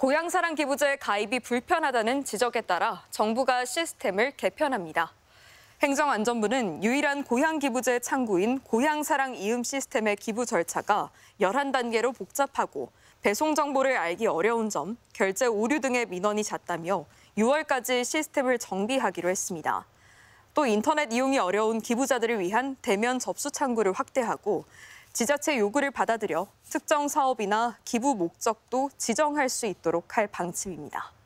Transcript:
고향사랑 기부제 가입이 불편하다는 지적에 따라 정부가 시스템을 개편합니다. 행정안전부는 유일한 고향기부제 창구인 고향사랑 이음 시스템의 기부 절차가 11단계로 복잡하고 배송 정보를 알기 어려운 점, 결제 오류 등의 민원이 잦다며 6월까지 시스템을 정비하기로 했습니다. 또 인터넷 이용이 어려운 기부자들을 위한 대면 접수 창구를 확대하고 지자체 요구를 받아들여 특정 사업이나 기부 목적도 지정할 수 있도록 할 방침입니다.